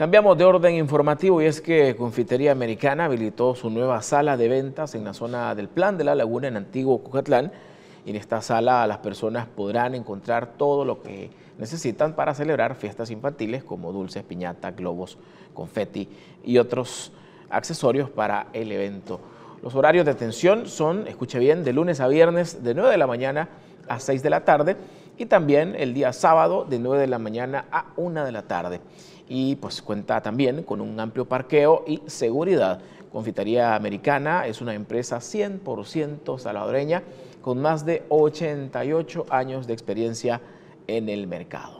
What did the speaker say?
Cambiamos de orden informativo y es que Confitería Americana habilitó su nueva sala de ventas en la zona del Plan de la Laguna en Antiguo Cucatlán. En esta sala las personas podrán encontrar todo lo que necesitan para celebrar fiestas infantiles como dulces, piñata, globos, confeti y otros accesorios para el evento. Los horarios de atención son, escuche bien, de lunes a viernes de 9 de la mañana a 6 de la tarde y también el día sábado de 9 de la mañana a 1 de la tarde. Y pues cuenta también con un amplio parqueo y seguridad. Confitería Americana es una empresa 100% salvadoreña con más de 88 años de experiencia en el mercado.